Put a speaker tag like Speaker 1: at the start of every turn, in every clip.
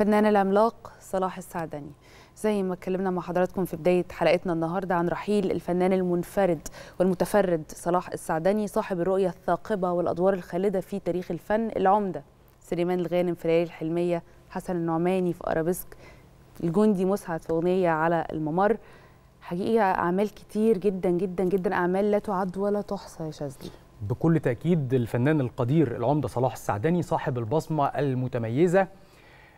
Speaker 1: الفنان العملاق صلاح السعدني زي ما اتكلمنا مع حضراتكم في بداية حلقتنا النهاردة عن رحيل الفنان المنفرد والمتفرد صلاح السعدني صاحب الرؤية الثاقبة والأدوار الخالدة في تاريخ الفن العمدة سليمان الغانم في ليالي الحلمية حسن النعماني في أرابيسك الجندي مسعد في أغنية على الممر حقيقة أعمال كتير جدا جدا جدا أعمال لا تعد ولا تحصى يا شاذلي
Speaker 2: بكل تأكيد الفنان القدير العمدة صلاح السعدني صاحب البصمة المتميزة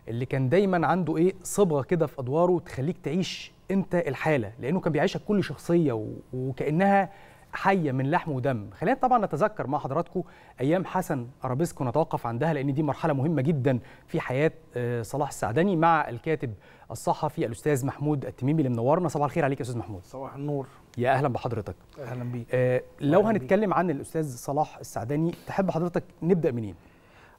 Speaker 2: اللي كان دايما عنده ايه صبغه كده في ادواره تخليك تعيش انت الحاله لانه كان بيعيشها كل شخصيه وكانها حيه من لحم ودم خلينا طبعا نتذكر مع حضراتكم ايام حسن ارابيسك ونتوقف عندها لان دي مرحله مهمه جدا في حياه آه، صلاح السعدني مع الكاتب الصحفي الاستاذ محمود التميمي اللي منورنا صباح الخير عليك يا استاذ محمود صباح النور يا اهلا بحضرتك اهلا بيك آه لو هنتكلم عن الاستاذ صلاح السعدني تحب حضرتك نبدا منين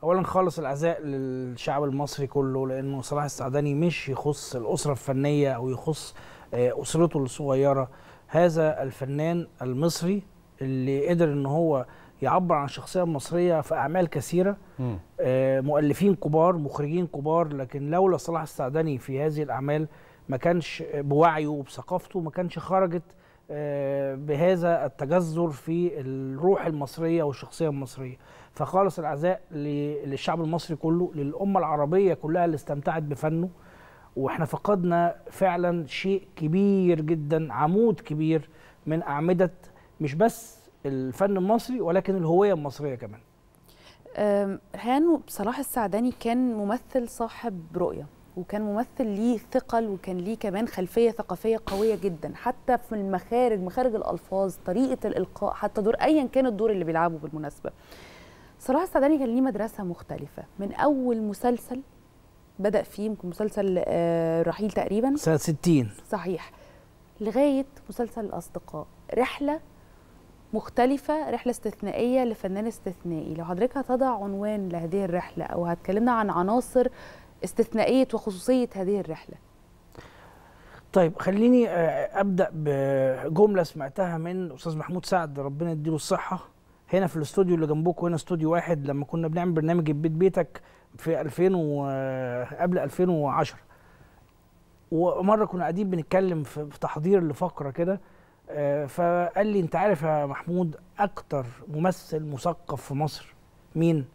Speaker 2: اولا خالص العزاء للشعب المصري
Speaker 3: كله لانه صلاح السعداني مش يخص الاسره الفنيه او يخص آه، اسرته الصغيره هذا الفنان المصري اللي قدر ان هو يعبر عن الشخصيه المصريه في اعمال كثيره آه، مؤلفين كبار مخرجين كبار لكن لولا صلاح السعداني في هذه الاعمال ما كانش بوعيه وبثقافته ما كانش خرجت آه، بهذا التجذر في الروح المصريه والشخصيه المصريه فخالص العزاء للشعب المصري كله للأمة العربية كلها اللي استمتعت بفنه واحنا فقدنا فعلا شيء كبير جدا عمود كبير من أعمدة مش بس الفن المصري ولكن الهوية المصرية كمان
Speaker 1: الحقيقه صلاح السعداني كان ممثل صاحب رؤيه وكان ممثل ليه ثقل وكان ليه كمان خلفيه ثقافيه قويه جدا حتى في المخارج مخارج الالفاظ طريقه الالقاء حتى دور ايا كان الدور اللي بيلعبه بالمناسبه صلاح السعداني كان ليه مدرسه مختلفه من اول مسلسل بدا فيه يمكن مسلسل آه، رحيل تقريبا سنه 60 صحيح لغايه مسلسل الاصدقاء رحله مختلفة رحلة استثنائية لفنان استثنائي لو حضرتك هتضع عنوان لهذه الرحلة أو هتكلمنا عن عناصر استثنائية وخصوصية هذه الرحلة
Speaker 3: طيب خليني آه، أبدأ بجملة سمعتها من أستاذ محمود سعد ربنا يديله الصحة هنا في الاستوديو اللي جنبكم هنا استوديو واحد لما كنا بنعمل برنامج البيت بيتك في 2000 و... قبل 2010 ومره كنا قاعدين بنتكلم في تحضير لفقره كده آه، فقال لي انت عارف يا محمود اكتر ممثل مثقف في مصر مين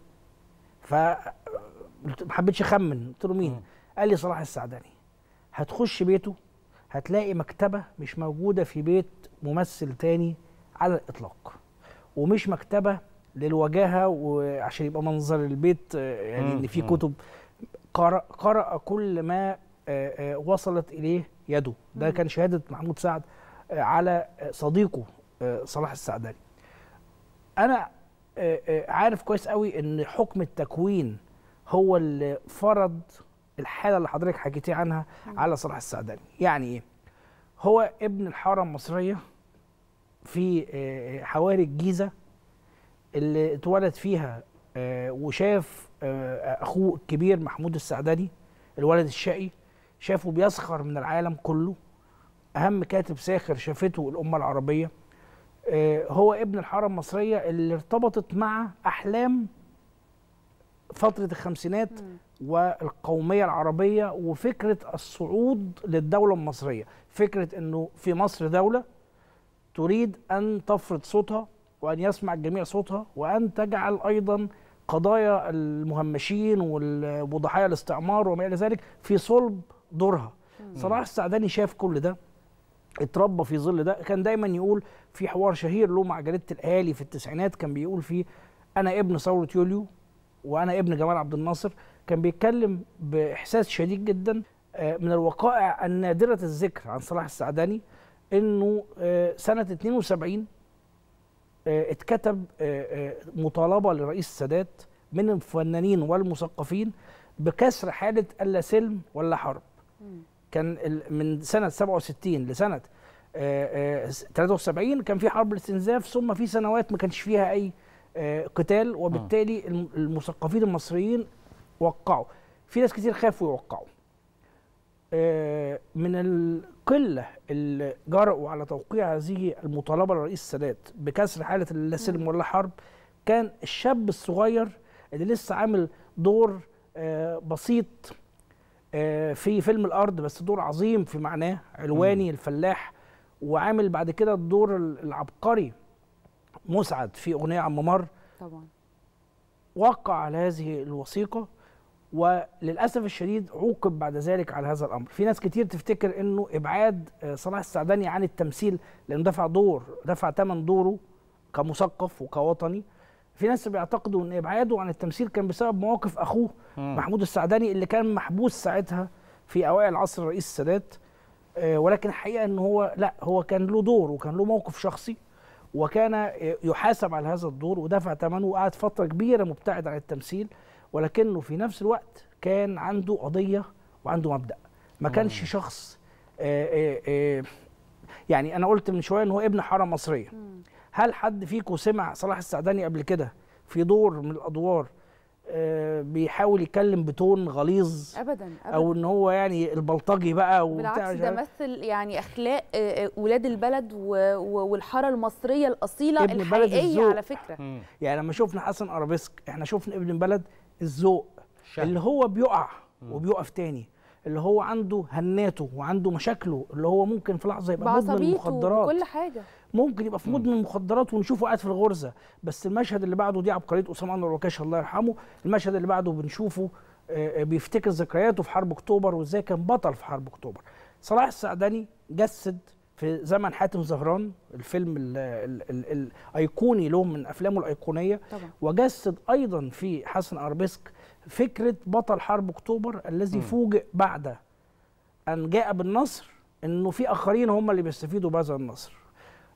Speaker 3: ف ما حبيتش اخمن قلت له مين قال لي صلاح السعدني هتخش بيته هتلاقي مكتبه مش موجوده في بيت ممثل تاني على الاطلاق ومش مكتبه للوجاهه وعشان يبقى منظر البيت آه، يعني ان في كتب قرأ, قرأ كل ما آه، آه، وصلت اليه يده ده كان شهاده محمود سعد على صديقه صلاح السعداني انا عارف كويس قوي ان حكم التكوين هو اللي فرض الحاله اللي حضرتك حكيتي عنها على صلاح السعداني يعني ايه هو ابن الحاره المصريه في آه، آه، حواري الجيزه اللي اتولد فيها آه، وشاف اخوه الكبير محمود السعدني الولد الشقي شافه بيسخر من العالم كله اهم كاتب ساخر شافته الامه العربيه هو ابن الحاره المصريه اللي ارتبطت مع احلام فتره الخمسينات والقوميه العربيه وفكره الصعود للدوله المصريه فكره انه في مصر دوله تريد أن تفرض صوتها وأن يسمع الجميع صوتها وأن تجعل أيضا قضايا المهمشين وضحايا الاستعمار وما إلى ذلك في صلب دورها صلاح السعداني شاف كل ده اتربى في ظل ده كان دايما يقول في حوار شهير له مع جريده الاهالي في التسعينات كان بيقول فيه انا ابن ثوره يوليو وانا ابن جمال عبد الناصر كان بيتكلم باحساس شديد جدا آه، من الوقائع النادره الذكر عن صلاح السعداني انه آه، سنه 72 آه، اتكتب آه، مطالبه لرئيس السادات من الفنانين والمثقفين بكسر حاله الا سلم ولا حرب كان من سنه 67 لسنه 73 كان في حرب الاستنزاف ثم في سنوات ما كانش فيها اي قتال وبالتالي المثقفين المصريين وقعوا في ناس كتير خافوا يوقعوا من القله اللي جرأوا على توقيع هذه المطالبه لرئيس السادات بكسر حاله لا سلم ولا حرب كان الشاب الصغير اللي لسه عامل دور آه، بسيط آه، في فيلم الارض بس دور عظيم في معناه علواني الفلاح وعامل بعد كده الدور العبقري مسعد في اغنيه عم مر طبعا وقع على هذه الوثيقه وللاسف الشديد عوقب بعد ذلك على هذا الامر في ناس كتير تفتكر انه ابعاد آه، صلاح السعداني عن التمثيل لانه دفع دور دفع ثمن دوره كمثقف وكوطني في ناس بيعتقدوا ان ابعاده عن التمثيل كان بسبب مواقف اخوه م. محمود السعداني اللي كان محبوس ساعتها في اوائل عصر الرئيس السادات آه، ولكن الحقيقه ان هو لا هو كان له دور وكان له موقف شخصي وكان آه، يحاسب على هذا الدور ودفع ثمنه وقعد فتره كبيره مبتعد عن التمثيل ولكنه في نفس الوقت كان عنده قضيه وعنده مبدا ما كانش شخص آه، آه، آه، يعني انا قلت من شويه ان هو ابن حاره مصريه هل حد فيكم سمع صلاح السعداني قبل كده في دور من الادوار بيحاول يتكلم بتون غليظ ابدا, أبداً. او ان هو يعني البلطجي بقى وبتاع بالعكس ده
Speaker 1: مثل يعني اخلاق ولاد البلد والحاره المصريه الاصيله الحقيقيه على فكره
Speaker 3: يعني لما شفنا حسن ارابيسك احنا شفنا ابن بلد الذوق اللي هو بيقع وبيقف تاني اللي هو عنده هناته وعنده مشاكله اللي هو ممكن في لحظه يبقى مدمن مخدرات كل حاجه ممكن يبقى في مدمن مخدرات ونشوفه قاعد في الغرزه بس المشهد اللي بعده دي عبقريه اسامه انور وكاش الله يرحمه المشهد اللي بعده بنشوفه آه، آه، بيفتكر ذكرياته في حرب اكتوبر وازاي كان بطل في حرب اكتوبر صلاح السعدني جسد في زمن حاتم زهران الفيلم الايقوني له من افلامه الايقونيه وجسد ايضا في حسن اربسك فكره بطل حرب اكتوبر الذي فوجئ بعد ان جاء بالنصر انه في اخرين هم اللي بيستفيدوا بهذا النصر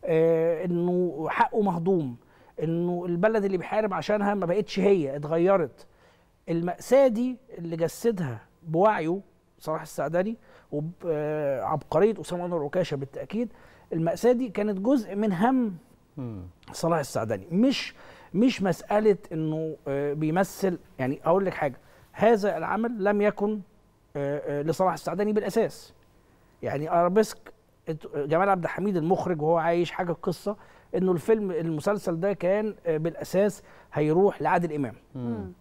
Speaker 3: آه انه حقه مهضوم انه البلد اللي بيحارب عشانها ما بقتش هي اتغيرت المأساة دي اللي جسدها بوعيه صلاح السعداني وعبقريه آه، اسامه انور عكاشه بالتاكيد الماساه دي كانت جزء من هم صلاح السعداني مش مش مساله انه آه، بيمثل يعني اقول لك حاجه هذا العمل لم يكن آه، لصلاح السعداني بالاساس يعني ارابيسك جمال عبد الحميد المخرج وهو عايش حاجه القصه انه الفيلم المسلسل ده كان بالاساس هيروح لعادل امام مم.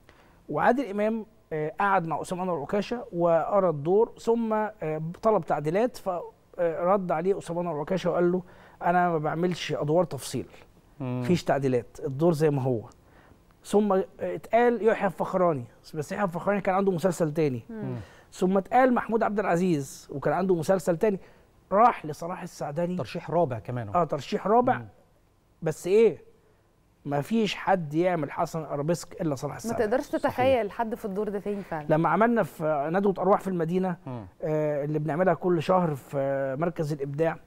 Speaker 3: وعادل امام آه، قعد مع اسامه انور عكاشه وقرا الدور ثم آه، طلب تعديلات فرد آه، عليه اسامه انور عكاشه وقال له انا ما بعملش ادوار تفصيل مفيش تعديلات الدور زي ما هو ثم اتقال يحيى الفخراني بس يحيى الفخراني كان عنده مسلسل تاني مم. ثم اتقال محمود عبد العزيز وكان عنده مسلسل تاني راح لصلاح السعداني ترشيح رابع كمان اه ترشيح رابع مم. بس ايه ما فيش حد يعمل حسن ارابيسك الا صلاح السعد ما
Speaker 1: تقدرش تتخيل حد في الدور ده تاني فعلا
Speaker 3: لما عملنا في ندوه ارواح في المدينه آه اللي بنعملها كل شهر في مركز الابداع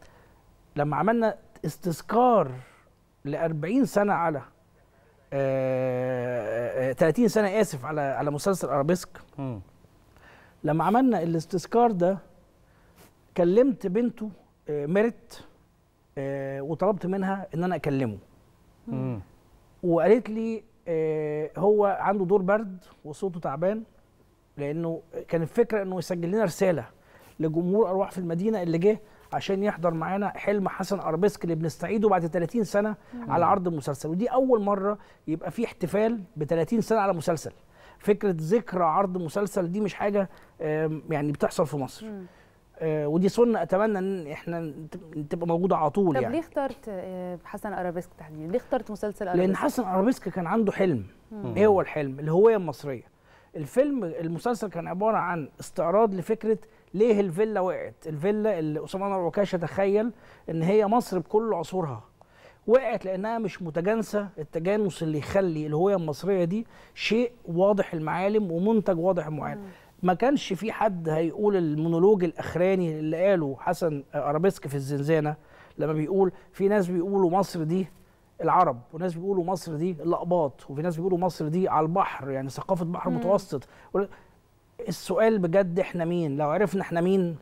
Speaker 3: لما عملنا استذكار ل 40 سنه على آه 30 آه، سنه اسف على على مسلسل ارابيسك لما عملنا الاستذكار ده كلمت بنته آه ميرت آه وطلبت منها ان انا اكلمه مم. وقالت لي آه، هو عنده دور برد وصوته تعبان لانه كان الفكره انه يسجل لنا رساله لجمهور ارواح في المدينه اللي جه عشان يحضر معانا حلم حسن اربسك اللي بنستعيده بعد 30 سنه مم. على عرض المسلسل ودي اول مره يبقى في احتفال ب 30 سنه على مسلسل فكره ذكرى عرض مسلسل دي مش حاجه يعني بتحصل في مصر مم. آه، ودي سنه اتمنى ان احنا تبقى موجوده على طول طب يعني ليه
Speaker 1: اخترت آه، حسن ارابيسك تحديدا ليه اخترت مسلسل ارابيسك لان حسن
Speaker 3: ارابيسك كان عنده حلم مم. ايه هو الحلم الهويه المصريه الفيلم المسلسل كان عباره عن استعراض لفكره ليه الفيلا وقعت الفيلا اللي اسامه الركاشه تخيل ان هي مصر بكل عصورها وقعت لانها مش متجانسه التجانس اللي يخلي الهويه المصريه دي شيء واضح المعالم ومنتج واضح المعالم ما كانش في حد هيقول المونولوج الاخراني اللي قاله حسن ارابيسك في الزنزانه لما بيقول في ناس بيقولوا مصر دي العرب وناس بيقولوا مصر دي الاقباط وفي ناس بيقولوا مصر دي على البحر يعني ثقافه بحر مم. متوسط السؤال بجد احنا مين لو عرفنا احنا مين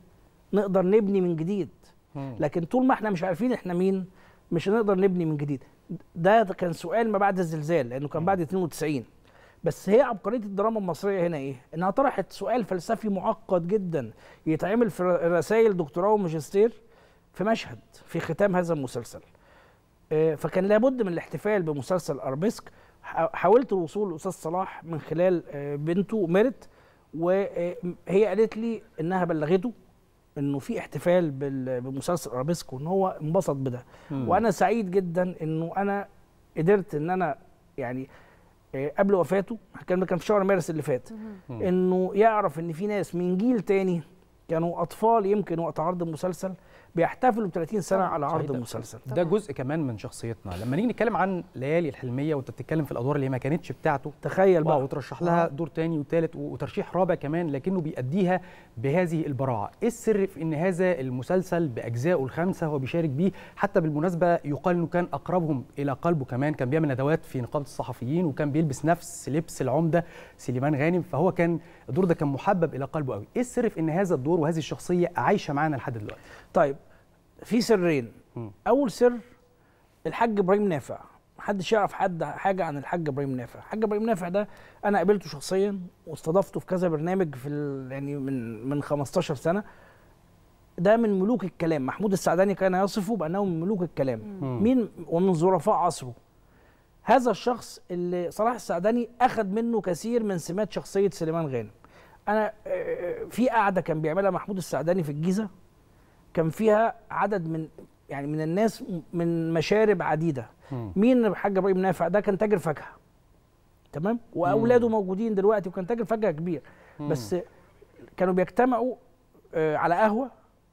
Speaker 3: نقدر نبني من جديد مم. لكن طول ما احنا مش عارفين احنا مين مش هنقدر نبني من جديد ده كان سؤال ما بعد الزلزال لانه كان بعد 92 بس هي عبقريه الدراما المصريه هنا ايه؟ انها طرحت سؤال فلسفي معقد جدا يتعمل في رسائل دكتوراه وماجستير في مشهد في ختام هذا المسلسل. آه، فكان لابد من الاحتفال بمسلسل ارابيسك حاولت الوصول لاستاذ صلاح من خلال آه، بنته ميرت وهي آه، قالت لي انها بلغته انه في احتفال بمسلسل ارابيسكو وان هو انبسط بده وانا سعيد جدا انه انا قدرت ان انا يعني آه، قبل وفاته الكلام ده كان في شهر مارس اللي فات انه يعرف ان في ناس من جيل تاني كانوا اطفال يمكن وقت عرض المسلسل بيحتفلوا ب 30 سنه على عرض المسلسل ده
Speaker 2: جزء كمان من شخصيتنا لما نيجي نتكلم عن ليالي الحلميه وانت بتتكلم في الادوار اللي ما كانتش بتاعته تخيل بقى وترشح لها آه. دور تاني وتالت وترشيح رابع كمان لكنه بيأديها بهذه البراعه ايه السر في ان هذا المسلسل باجزائه الخمسه هو بيشارك بيه حتى بالمناسبه يقال انه كان اقربهم الى قلبه كمان كان بيعمل ندوات في نقابه الصحفيين وكان بيلبس نفس لبس العمده سليمان غانم فهو كان الدور ده كان محبب الى قلبه قوي ايه السر في ان هذا الدور وهذه الشخصيه عايشه معانا لحد دلوقتي طيب في سرين م.
Speaker 3: اول سر الحاج ابراهيم نافع محدش يعرف حد حاجه عن الحاج ابراهيم نافع الحاج ابراهيم نافع ده انا قابلته شخصيا واستضفته في كذا برنامج في يعني من من 15 سنه ده من ملوك الكلام محمود السعداني كان يصفه بانه من ملوك الكلام م. مين ومن ظرفاء عصره هذا الشخص اللي صلاح السعداني اخذ منه كثير من سمات شخصيه سليمان غانم انا آه، آه، في قعده كان بيعملها محمود السعداني في الجيزه كان فيها عدد من يعني من الناس من مشارب عديده م. مين الحاج ابراهيم نافع ده كان تاجر فاكهه تمام واولاده م. موجودين دلوقتي وكان تاجر فاكهه كبير م. بس كانوا بيجتمعوا آه، على قهوه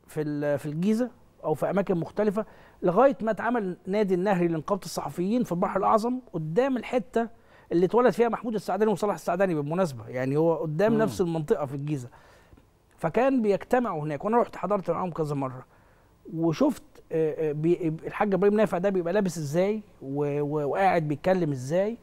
Speaker 3: في في الجيزه او في اماكن مختلفه لغايه ما اتعمل نادي النهري لنقابه الصحفيين في البحر الاعظم قدام الحته اللي اتولد فيها محمود السعداني وصلاح السعداني بالمناسبه يعني هو قدام مم. نفس المنطقه في الجيزه فكان بيجتمعوا هناك وانا رحت حضرت معاهم كذا مره وشفت آه، آه، الحاج ابراهيم نافع ده بيبقى لابس ازاي وقاعد بيتكلم ازاي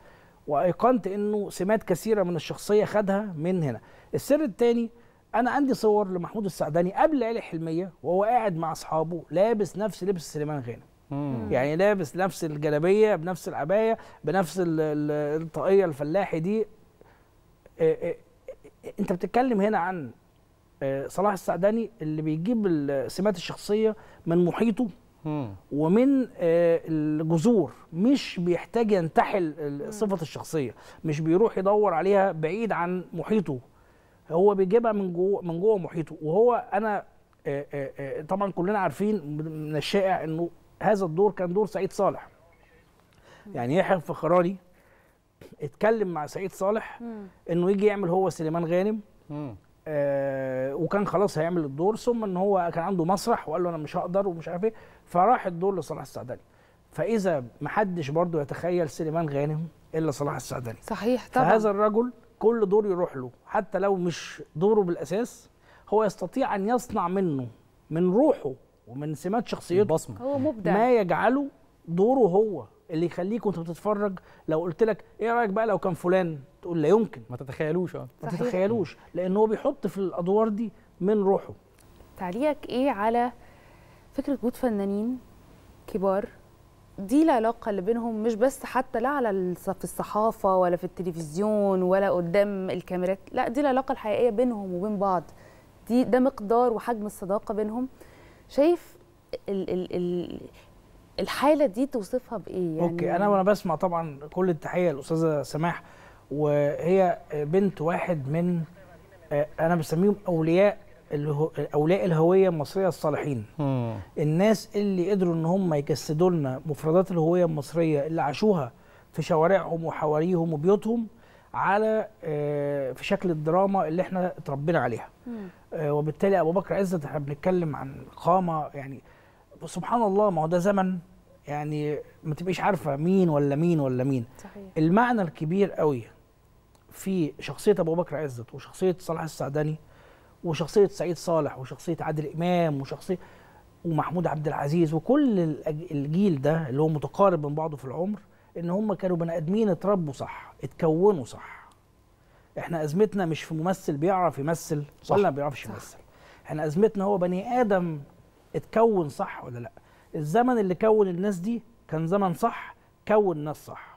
Speaker 3: وايقنت انه سمات كثيره من الشخصيه خدها من هنا السر الثاني انا عندي صور لمحمود السعداني قبل عيله حلميه وهو قاعد مع اصحابه لابس نفس لبس سليمان غانم يعني لابس نفس الجلابيه بنفس العبايه بنفس الطاقيه الفلاحي دي آه، انت بتتكلم هنا عن صلاح السعداني اللي بيجيب السمات الشخصيه من محيطه ومن آه، الجذور مش بيحتاج ينتحل صفه الشخصيه مش بيروح يدور عليها بعيد عن محيطه هو بيجيبها من جوه من جوه محيطه وهو انا آه، آه، طبعا كلنا عارفين من الشائع انه هذا الدور كان دور سعيد صالح يعني يحيى الفخراني اتكلم مع سعيد صالح انه يجي يعمل هو سليمان غانم آه وكان خلاص هيعمل الدور ثم ان هو كان عنده مسرح وقال له انا مش هقدر ومش عارف ايه فراح الدور لصلاح السعداني فاذا محدش برضه يتخيل سليمان غانم الا صلاح السعداني صحيح طبعا فهذا الرجل كل دور يروح له حتى لو مش دوره بالاساس هو يستطيع ان يصنع منه من روحه ومن سمات شخصيته البصمة. هو مبدع ما يجعله دوره هو اللي يخليك وانت بتتفرج لو قلت لك ايه رايك بقى لو كان فلان تقول لا يمكن ما تتخيلوش اه ما تتخيلوش لان هو بيحط في الادوار دي من روحه
Speaker 1: تعليقك ايه على فكره وجود فنانين كبار دي العلاقه اللي بينهم مش بس حتى لا على في الصحافه ولا في التلفزيون ولا قدام الكاميرات لا دي العلاقه الحقيقيه بينهم وبين بعض دي ده مقدار وحجم الصداقه بينهم شايف ال ال ال الحاله دي توصفها بايه يعني اوكي انا وانا
Speaker 3: بسمع طبعا كل التحيه للاستاذه سماح وهي بنت واحد من آه، انا بسميهم اولياء اولياء الهويه المصريه الصالحين مم. الناس اللي قدروا ان هم يجسدوا لنا مفردات الهويه المصريه اللي عاشوها في شوارعهم وحواريهم وبيوتهم على آه، في شكل الدراما اللي احنا اتربينا عليها مم. آه، وبالتالي ابو بكر عزت احنا بنتكلم عن قامه يعني سبحان الله ما هو ده زمن يعني ما تبقيش عارفه مين ولا مين ولا مين صحيح. المعنى الكبير قوي في شخصيه ابو بكر عزت وشخصيه صلاح السعدني وشخصيه سعيد صالح وشخصيه عادل امام وشخصيه ومحمود عبد العزيز وكل الجيل ده اللي هو متقارب من بعضه في العمر ان هم كانوا بني ادمين اتربوا صح اتكونوا صح احنا ازمتنا مش في ممثل بيعرف يمثل صح ولا ما بيعرفش يمثل احنا ازمتنا هو بني ادم اتكون صح ولا لا الزمن اللي كون الناس دي كان زمن صح كون ناس صح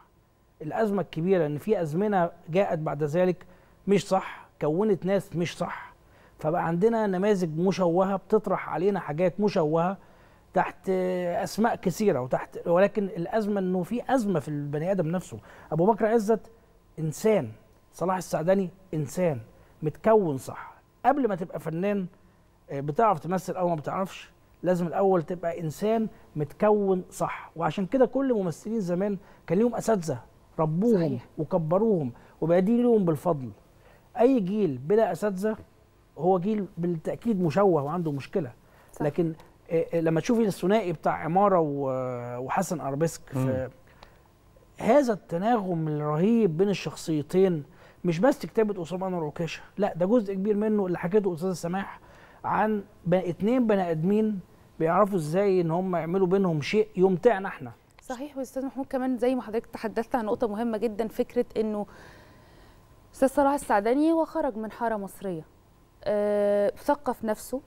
Speaker 3: الازمه الكبيره ان في ازمنه جاءت بعد ذلك مش صح كونت ناس مش صح فبقى عندنا نماذج مشوهه بتطرح علينا حاجات مشوهه تحت اسماء كثيره وتحت ولكن الازمه انه في ازمه في البني ادم نفسه ابو بكر عزت انسان صلاح السعداني انسان متكون صح قبل ما تبقى فنان آه، بتعرف تمثل او ما بتعرفش لازم الاول تبقى انسان متكون صح وعشان كده كل ممثلين زمان كان ليهم اساتذه ربوهم صحيح. وكبروهم وباديلهم بالفضل اي جيل بلا اساتذه هو جيل بالتاكيد مشوه وعنده مشكله صح. لكن آه، آه، لما تشوفي الثنائي بتاع عماره آه، وحسن اربسك في هذا التناغم الرهيب بين الشخصيتين مش بس كتابه اسامه انور وكاشه لا ده جزء كبير منه اللي حكيته استاذ سماح عن اتنين بني ادمين بيعرفوا ازاي ان هم يعملوا بينهم شيء يمتعنا احنا
Speaker 1: صحيح واستاذ محمود كمان زي ما حضرتك تحدثت عن نقطه مهمه جدا فكره انه استاذ صلاح السعدني هو خرج من حاره مصريه أه ثقف نفسه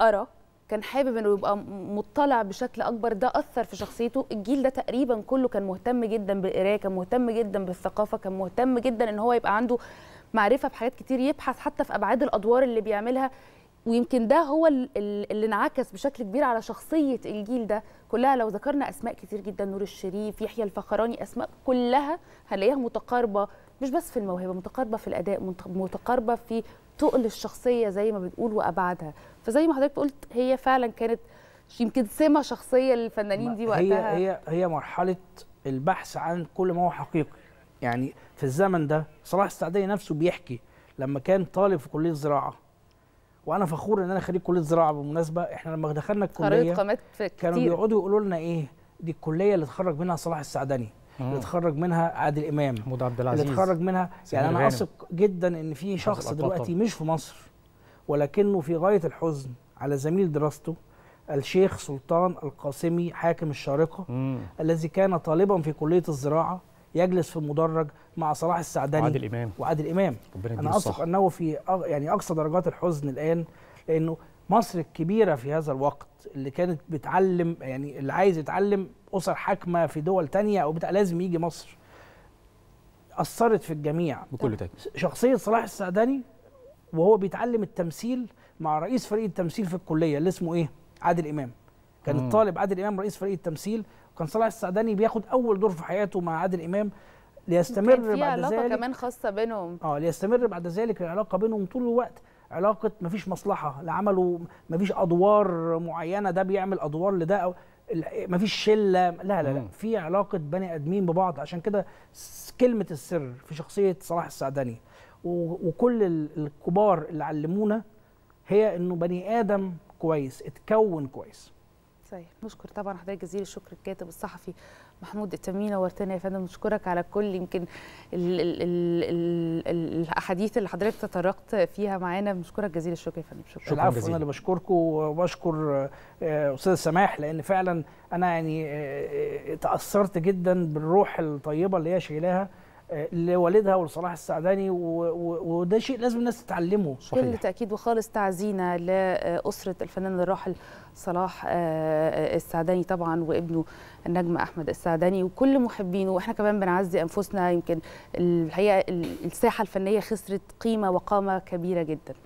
Speaker 1: ارى كان حابب انه يبقى مطلع بشكل اكبر ده اثر في شخصيته الجيل ده تقريبا كله كان مهتم جدا بالقرايه كان مهتم جدا بالثقافه كان مهتم جدا ان هو يبقى عنده معرفه بحاجات كتير يبحث حتى في ابعاد الادوار اللي بيعملها ويمكن ده هو اللي انعكس بشكل كبير على شخصيه الجيل ده كلها لو ذكرنا اسماء كتير جدا نور الشريف يحيى الفخراني اسماء كلها هنلاقيها متقاربه مش بس في الموهبه متقاربه في الاداء متقاربه في تقل الشخصيه زي ما بنقول وابعادها فزي ما حضرتك قلت هي فعلا كانت يمكن سمه شخصيه للفنانين دي وقتها هي هي
Speaker 3: هي مرحله البحث عن كل ما هو حقيقي يعني في الزمن ده صلاح السعديه نفسه بيحكي لما كان طالب في كليه الزراعه وانا فخور ان انا خريج كليه زراعه بالمناسبه احنا لما دخلنا الكليه قامات
Speaker 1: كانوا بيقعدوا
Speaker 3: يقولوا لنا ايه دي الكليه اللي اتخرج منها صلاح السعدني مم. اللي اتخرج منها عادل امام محمود
Speaker 2: عبد العزيز اللي اتخرج منها يعني انا اثق
Speaker 3: جدا ان في شخص دلوقتي مش في مصر ولكنه في غايه الحزن على زميل دراسته الشيخ سلطان القاسمي حاكم الشارقه مم. الذي كان طالبا في كليه الزراعه يجلس في المدرج مع صلاح السعدني وعادل امام وعادل امام انا اثق انه في يعني اقصى درجات الحزن الان لانه مصر الكبيره في هذا الوقت اللي كانت بتعلم يعني اللي عايز يتعلم اسر حاكمه في دول تانية او بتاع لازم يجي مصر اثرت في الجميع بكل تاكيد شخصيه صلاح السعدني وهو بيتعلم التمثيل مع رئيس فريق التمثيل في الكليه اللي اسمه ايه عادل امام كان الطالب عادل امام رئيس فريق التمثيل وكان صلاح السعداني بياخد اول دور في حياته مع عادل امام ليستمر كان في بعد علاقة ذلك كمان
Speaker 1: خاصة بينهم
Speaker 3: اه ليستمر بعد ذلك العلاقة بينهم طول الوقت علاقة مفيش مصلحة لا عملوا مفيش أدوار معينة ده بيعمل أدوار لده أو مفيش شلة لا لا لا في علاقة بني آدمين ببعض عشان كده كلمة السر في شخصية صلاح السعداني وكل الكبار اللي علمونا هي إنه بني آدم كويس اتكون كويس
Speaker 1: طيب نشكر طبعا حضرتك جزيل الشكر الكاتب الصحفي محمود التميمي نورتنا يا فندم نشكرك على كل يمكن الاحاديث اللي حضرتك تطرقت فيها معانا بنشكرك جزيل
Speaker 3: الشكر يا فندم شكرا العفو انا اللي بشكركم وبشكر آه، استاذ سماح لان فعلا انا يعني آه، آه، تاثرت جدا بالروح الطيبه اللي هي شايلاها آه، لوالدها ولصلاح السعداني وده شيء لازم الناس تتعلمه صحيح بكل
Speaker 1: تاكيد وخالص تعزينا لاسره الفنان الراحل صلاح آه، آه، السعداني طبعا وابنه النجم احمد السعداني وكل محبينه واحنا كمان بنعزي انفسنا يمكن الحقيقه الساحه الفنيه خسرت قيمه وقامه كبيره جدا